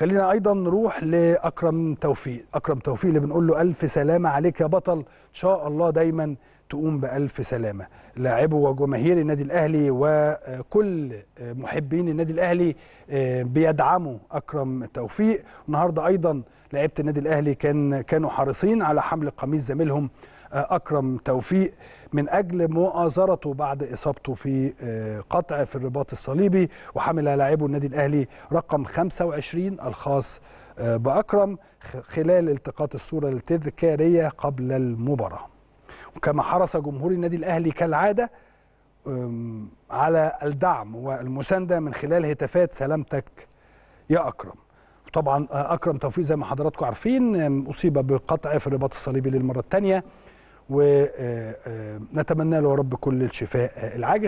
خلينا ايضا نروح لاكرم توفيق اكرم توفيق اللي بنقول له الف سلامه عليك يا بطل ان شاء الله دايما تقوم بألف سلامة لاعبه وجماهير النادي الأهلي وكل محبين النادي الأهلي آه، بيدعموا أكرم توفيق النهاردة أيضا لعيبة النادي الأهلي كان كانوا حريصين على حمل قميص زميلهم آه، أكرم توفيق من أجل مؤازرته بعد إصابته في آه، قطع في الرباط الصليبي وحمل لاعبه النادي الأهلي رقم 25 الخاص بأكرم خلال التقاط الصورة التذكارية قبل المباراة وكما حرص جمهور النادي الاهلي كالعاده على الدعم والمسانده من خلال هتافات سلامتك يا اكرم طبعا آه، اكرم توفيق زي ما حضراتكم عارفين اصيب بقطع في الرباط الصليبي للمره الثانيه ونتمنى آه، آه، له يا رب كل الشفاء العاجل